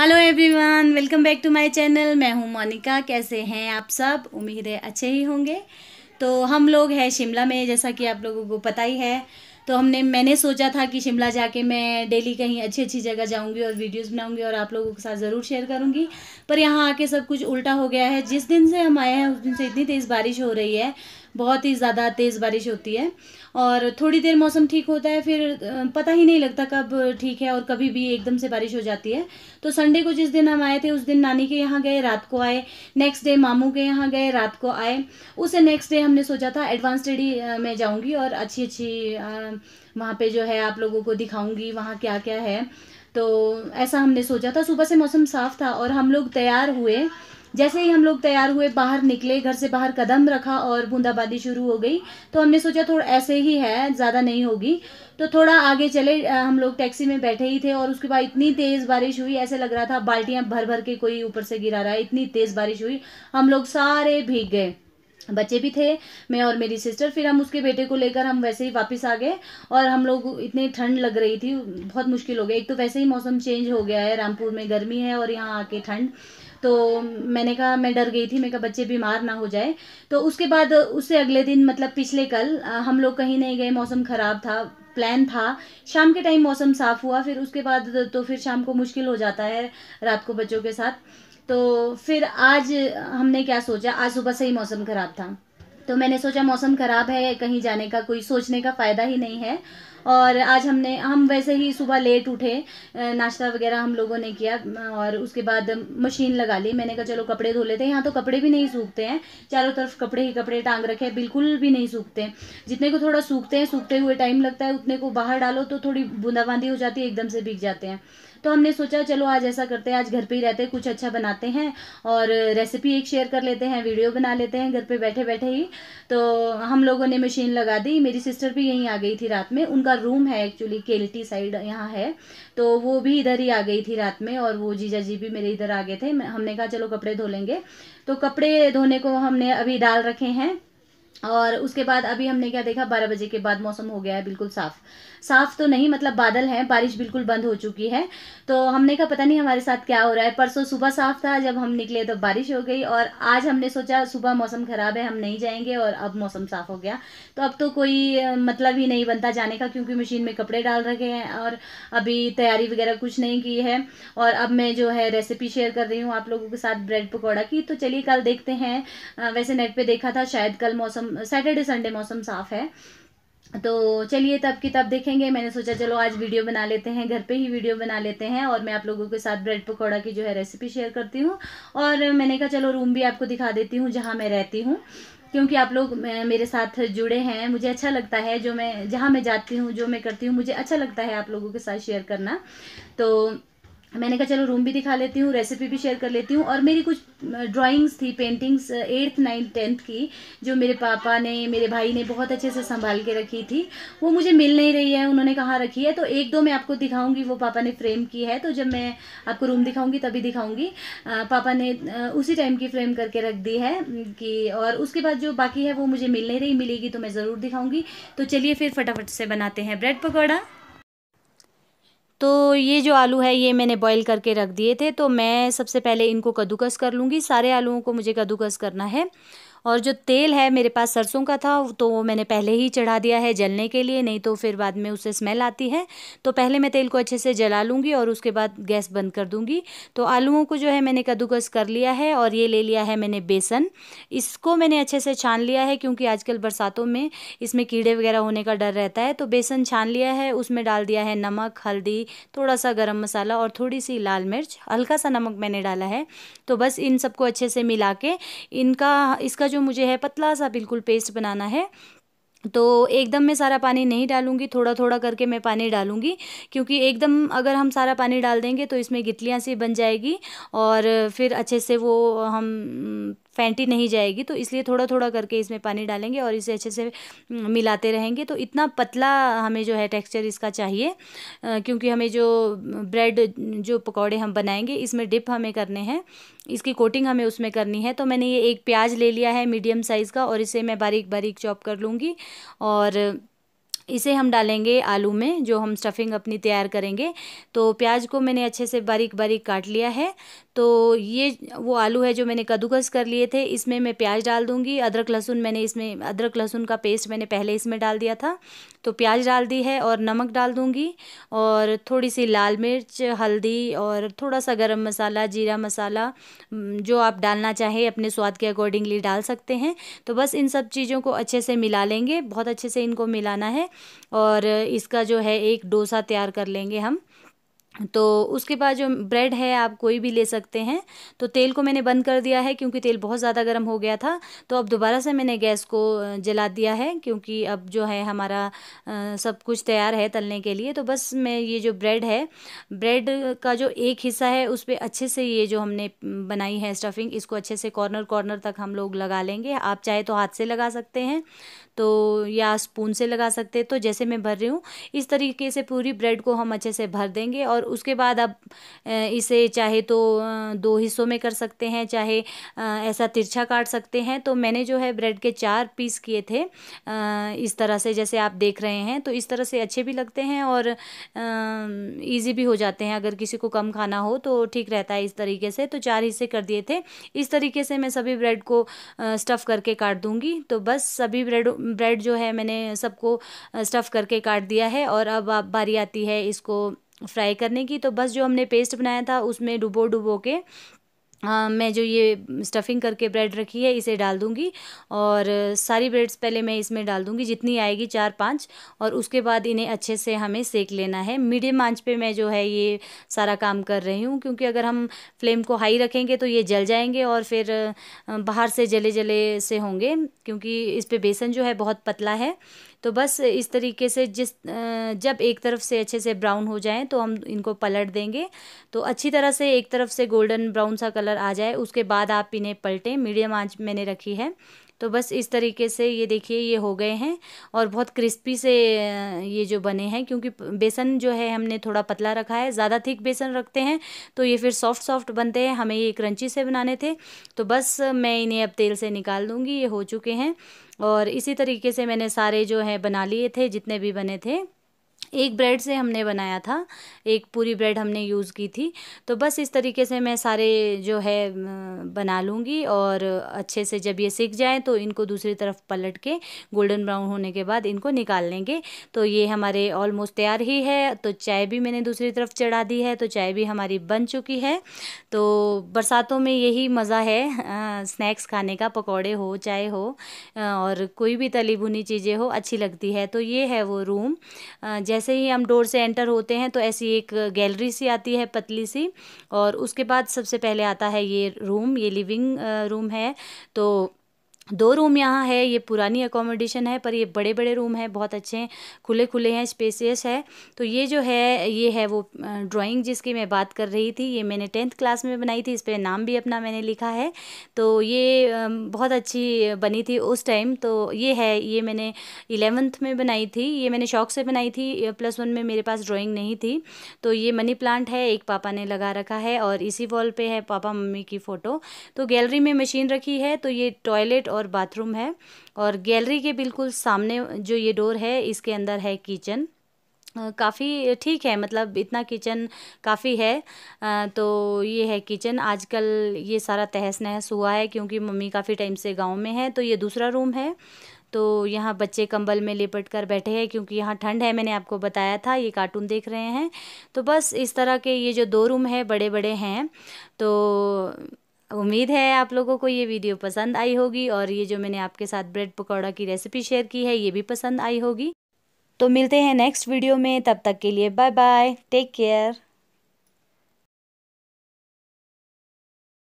hello everyone welcome back to my channel मैं हूं मोनिका कैसे हैं आप सब उम्मीद है अच्छे ही होंगे तो हम लोग हैं शिमला में जैसा कि आप लोगों को पता ही है तो हमने मैंने सोचा था कि शिमला जाके मैं डेली कहीं अच्छी अच्छी जगह जाऊंगी और वीडियोस बनाऊंगी और आप लोगों के साथ ज़रूर शेयर करूंगी पर यहाँ आके सब कुछ उल्टा हो गया है जिस दिन से हम आए हैं उस दिन से इतनी तेज़ बारिश हो रही है बहुत ही ज़्यादा तेज़ बारिश होती है और थोड़ी देर मौसम ठीक होता है फिर पता ही नहीं लगता कब ठीक है और कभी भी एकदम से बारिश हो जाती है तो संडे को जिस दिन हम आए थे उस दिन नानी के यहाँ गए रात को आए नेक्स्ट डे मामू के यहाँ गए रात को आए उसे नेक्स्ट डे हमने सोचा था एडवांस स्टडी में जाऊँगी और अच्छी अच्छी वहाँ पर जो है आप लोगों को दिखाऊँगी वहाँ क्या क्या है तो ऐसा हमने सोचा था सुबह से मौसम साफ था और हम लोग तैयार हुए जैसे ही हम लोग तैयार हुए बाहर निकले घर से बाहर कदम रखा और बूंदाबांदी शुरू हो गई तो हमने सोचा थोड़ा ऐसे ही है ज़्यादा नहीं होगी तो थोड़ा आगे चले हम लोग टैक्सी में बैठे ही थे और उसके बाद इतनी तेज़ बारिश हुई ऐसे लग रहा था बाल्टियाँ भर भर के कोई ऊपर से गिरा रहा है इतनी तेज़ बारिश हुई हम लोग सारे भीग गए बच्चे भी थे मैं और मेरी सिस्टर फिर हम उसके बेटे को लेकर हम वैसे ही वापस आ गए और हम लोग इतनी ठंड लग रही थी बहुत मुश्किल हो गया एक तो वैसे ही मौसम चेंज हो गया है रामपुर में गर्मी है और यहाँ आके ठंड तो मैंने कहा मैं डर गई थी मैं कहा बच्चे बीमार ना हो जाए तो उसके बाद उससे अगले दिन मतलब पिछले कल हम लोग कहीं नहीं गए मौसम ख़राब था प्लान था शाम के टाइम मौसम साफ़ हुआ फिर उसके बाद तो फिर शाम को मुश्किल हो जाता है रात को बच्चों के साथ तो फिर आज हमने क्या सोचा आज सुबह से ही मौसम ख़राब था तो मैंने सोचा मौसम ख़राब है कहीं जाने का कोई सोचने का फ़ायदा ही नहीं है और आज हमने हम वैसे ही सुबह लेट उठे नाश्ता वगैरह हम लोगों ने किया और उसके बाद मशीन लगा ली मैंने कहा चलो कपड़े धो लेते हैं यहाँ तो कपड़े भी नहीं सूखते हैं चारों तरफ कपड़े ही कपड़े टांग रखे बिल्कुल भी नहीं सूखते जितने को थोड़ा सूखते हैं सूखते हुए टाइम लगता है उतने को बाहर डालो तो थोड़ी बूंदाबांदी हो जाती है एकदम से भीग जाते हैं तो हमने सोचा चलो आज ऐसा करते हैं आज घर पे ही रहते हैं कुछ अच्छा बनाते हैं और रेसिपी एक शेयर कर लेते हैं वीडियो बना लेते हैं घर पे बैठे बैठे ही तो हम लोगों ने मशीन लगा दी मेरी सिस्टर भी यहीं आ गई थी रात में उनका रूम है एक्चुअली केलटी साइड यहाँ है तो वो भी इधर ही आ गई थी रात में और वो जीजा जी भी मेरे इधर आ गए थे हमने कहा चलो कपड़े धो लेंगे तो कपड़े धोने को हमने अभी डाल रखे हैं और उसके बाद अभी हमने क्या देखा बारह बजे के बाद मौसम हो गया है बिल्कुल साफ साफ तो नहीं मतलब बादल हैं बारिश बिल्कुल बंद हो चुकी है तो हमने कहा पता नहीं हमारे साथ क्या हो रहा है परसों सुबह साफ था जब हम निकले तो बारिश हो गई और आज हमने सोचा सुबह मौसम ख़राब है हम नहीं जाएंगे और अब मौसम साफ हो गया तो अब तो कोई मतलब ही नहीं बनता जाने का क्योंकि मशीन में कपड़े डाल रखे हैं और अभी तैयारी वगैरह कुछ नहीं की है और अब मैं जो है रेसिपी शेयर कर रही हूँ आप लोगों के साथ ब्रेड पकौड़ा की तो चलिए कल देखते हैं वैसे नेट पर देखा था शायद कल मौसम सैटरडे संडे मौसम साफ़ है तो चलिए तब की तब देखेंगे मैंने सोचा चलो आज वीडियो बना लेते हैं घर पे ही वीडियो बना लेते हैं और मैं आप लोगों के साथ ब्रेड पकौड़ा की जो है रेसिपी शेयर करती हूँ और मैंने कहा चलो रूम भी आपको दिखा देती हूँ जहाँ मैं रहती हूँ क्योंकि आप लोग मेरे साथ जुड़े हैं मुझे अच्छा लगता है जो मैं जहाँ मैं जाती हूँ जो मैं करती हूँ मुझे अच्छा लगता है आप लोगों के साथ शेयर करना तो मैंने कहा चलो रूम भी दिखा लेती हूँ रेसिपी भी शेयर कर लेती हूँ और मेरी कुछ ड्राइंग्स थी पेंटिंग्स एट्थ नाइन्थ टेंथ की जो मेरे पापा ने मेरे भाई ने बहुत अच्छे से संभाल के रखी थी वो मुझे मिल नहीं रही है उन्होंने कहाँ रखी है तो एक दो मैं आपको दिखाऊंगी वो पापा ने फ्रेम की है तो जब मैं आपको रूम दिखाऊंगी तभी दिखाऊंगी पापा ने उसी टाइम की फ्रेम करके रख दी है कि और उसके बाद जो बाकी है वो मुझे मिल नहीं रही मिलेगी तो मैं ज़रूर दिखाऊँगी तो चलिए फिर फटाफट से बनाते हैं ब्रेड पकौड़ा तो ये जो आलू है ये मैंने बॉईल करके रख दिए थे तो मैं सबसे पहले इनको कद्दूकस कर लूँगी सारे आलूओं को मुझे कद्दूकस करना है और जो तेल है मेरे पास सरसों का था तो वो मैंने पहले ही चढ़ा दिया है जलने के लिए नहीं तो फिर बाद में उसे स्मेल आती है तो पहले मैं तेल को अच्छे से जला लूँगी और उसके बाद गैस बंद कर दूँगी तो आलूओं को जो है मैंने कद्दूकस कर लिया है और ये ले लिया है मैंने बेसन इसको मैंने अच्छे से छान लिया है क्योंकि आजकल बरसातों में इसमें कीड़े वगैरह होने का डर रहता है तो बेसन छान लिया है उसमें डाल दिया है नमक हल्दी थोड़ा सा गर्म मसाला और थोड़ी सी लाल मिर्च हल्का सा नमक मैंने डाला है तो बस इन सबको अच्छे से मिला के इनका इसका जो मुझे है पतला सा बिल्कुल पेस्ट बनाना है तो एकदम मैं सारा पानी नहीं डालूंगी थोड़ा थोड़ा करके मैं पानी डालूंगी क्योंकि एकदम अगर हम सारा पानी डाल देंगे तो इसमें गिटलियाँ सी बन जाएगी और फिर अच्छे से वो हम फेंटी नहीं जाएगी तो इसलिए थोड़ा थोड़ा करके इसमें पानी डालेंगे और इसे अच्छे से मिलाते रहेंगे तो इतना पतला हमें जो है टेक्सचर इसका चाहिए क्योंकि हमें जो ब्रेड जो पकौड़े हम बनाएंगे इसमें डिप हमें करने हैं इसकी कोटिंग हमें उसमें करनी है तो मैंने ये एक प्याज ले लिया है मीडियम साइज़ का और इसे मैं बारीक बारीक चॉप कर लूँगी और इसे हम डालेंगे आलू में जो हम स्टफिंग अपनी तैयार करेंगे तो प्याज को मैंने अच्छे से बारीक बारीक काट लिया है तो ये वो आलू है जो मैंने कद्दूकस कर लिए थे इसमें मैं प्याज डाल दूंगी अदरक लहसुन मैंने इसमें अदरक लहसुन का पेस्ट मैंने पहले इसमें डाल दिया था तो प्याज डाल दी है और नमक डाल दूंगी और थोड़ी सी लाल मिर्च हल्दी और थोड़ा सा गर्म मसाला जीरा मसाला जो आप डालना चाहें अपने स्वाद के अकॉर्डिंगली डाल सकते हैं तो बस इन सब चीज़ों को अच्छे से मिला लेंगे बहुत अच्छे से इनको मिलाना है और इसका जो है एक डोसा तैयार कर लेंगे हम तो उसके बाद जो ब्रेड है आप कोई भी ले सकते हैं तो तेल को मैंने बंद कर दिया है क्योंकि तेल बहुत ज़्यादा गर्म हो गया था तो अब दोबारा से मैंने गैस को जला दिया है क्योंकि अब जो है हमारा आ, सब कुछ तैयार है तलने के लिए तो बस मैं ये जो ब्रेड है ब्रेड का जो एक हिस्सा है उस पर अच्छे से ये जो हमने बनाई है स्टफिंग इसको अच्छे से कॉर्नर कॉर्नर तक हम लोग लगा लेंगे आप चाहे तो हाथ से लगा सकते हैं तो या स्पून से लगा सकते हैं तो जैसे मैं भर रही हूँ इस तरीके से पूरी ब्रेड को हम अच्छे से भर देंगे और उसके बाद आप इसे चाहे तो दो हिस्सों में कर सकते हैं चाहे ऐसा तिरछा काट सकते हैं तो मैंने जो है ब्रेड के चार पीस किए थे इस तरह से जैसे आप देख रहे हैं तो इस तरह से अच्छे भी लगते हैं और ईजी भी हो जाते हैं अगर किसी को कम खाना हो तो ठीक रहता है इस तरीके से तो चार हिस्से कर दिए थे इस तरीके से मैं सभी ब्रेड को स्टफ़ करके काट दूँगी तो बस सभी ब्रेड ब्रेड जो है मैंने सबको स्टफ़ करके काट दिया है और अब आप बारी आती है इसको फ्राई करने की तो बस जो हमने पेस्ट बनाया था उसमें डुबो डुबो के आ, मैं जो ये स्टफिंग करके ब्रेड रखी है इसे डाल दूँगी और सारी ब्रेड्स पहले मैं इसमें डाल दूंगी जितनी आएगी चार पांच और उसके बाद इन्हें अच्छे से हमें सेक लेना है मीडियम आंच पे मैं जो है ये सारा काम कर रही हूँ क्योंकि अगर हम फ्लेम को हाई रखेंगे तो ये जल जाएंगे और फिर बाहर से जले जले से होंगे क्योंकि इस पर बेसन जो है बहुत पतला है तो बस इस तरीके से जिस जब एक तरफ से अच्छे से ब्राउन हो जाए तो हम इनको पलट देंगे तो अच्छी तरह से एक तरफ से गोल्डन ब्राउन सा कलर आ जाए उसके बाद आप इन्हें पलटें मीडियम आँच मैंने रखी है तो बस इस तरीके से ये देखिए ये हो गए हैं और बहुत क्रिस्पी से ये जो बने हैं क्योंकि बेसन जो है हमने थोड़ा पतला रखा है ज़्यादा थिक बेसन रखते हैं तो ये फिर सॉफ्ट सॉफ्ट बनते हैं हमें ये क्रंची से बनाने थे तो बस मैं इन्हें अब तेल से निकाल दूँगी ये हो चुके हैं और इसी तरीके से मैंने सारे जो हैं बना लिए थे जितने भी बने थे एक ब्रेड से हमने बनाया था एक पूरी ब्रेड हमने यूज़ की थी तो बस इस तरीके से मैं सारे जो है बना लूँगी और अच्छे से जब ये सीख जाएँ तो इनको दूसरी तरफ पलट के गोल्डन ब्राउन होने के बाद इनको निकाल लेंगे तो ये हमारे ऑलमोस्ट तैयार ही है तो चाय भी मैंने दूसरी तरफ चढ़ा दी है तो चाय भी हमारी बन चुकी है तो बरसातों में यही मज़ा है स्नैक्स खाने का पकौड़े हो चाय हो और कोई भी तली भुनी चीज़ें हो अच्छी लगती है तो ये है वो रूम जैसे जैसे ही हम डोर से एंटर होते हैं तो ऐसी एक गैलरी सी आती है पतली सी और उसके बाद सबसे पहले आता है ये रूम ये लिविंग रूम है तो दो रूम यहाँ है ये पुरानी अकोमोडेशन है पर ये बड़े बड़े रूम हैं बहुत अच्छे हैं खुले खुले हैं स्पेसियस है तो ये जो है ये है वो ड्राइंग जिसकी मैं बात कर रही थी ये मैंने टेंथ क्लास में बनाई थी इस पर नाम भी अपना मैंने लिखा है तो ये बहुत अच्छी बनी थी उस टाइम तो ये है ये मैंने इलेवंथ में बनाई थी ये मैंने शौक से बनाई थी प्लस वन में मेरे पास ड्राइंग नहीं थी तो ये मनी प्लांट है एक पापा ने लगा रखा है और इसी वॉल पर है पापा मम्मी की फ़ोटो तो गैलरी में मशीन रखी है तो ये टॉयलेट और बाथरूम है और गैलरी के बिल्कुल सामने जो ये डोर है इसके अंदर है किचन काफ़ी ठीक है मतलब इतना किचन काफ़ी है तो ये है किचन आजकल ये सारा तहस नहस हुआ है क्योंकि मम्मी काफ़ी टाइम से गांव में है तो ये दूसरा रूम है तो यहाँ बच्चे कंबल में लिपट कर बैठे हैं क्योंकि यहाँ ठंड है मैंने आपको बताया था ये कार्टून देख रहे हैं तो बस इस तरह के ये जो दो रूम है बड़े बड़े हैं तो उम्मीद है आप लोगों को ये वीडियो पसंद आई होगी और ये जो मैंने आपके साथ ब्रेड पकौड़ा की रेसिपी शेयर की है ये भी पसंद आई होगी तो मिलते हैं नेक्स्ट वीडियो में तब तक के लिए बाय बाय टेक केयर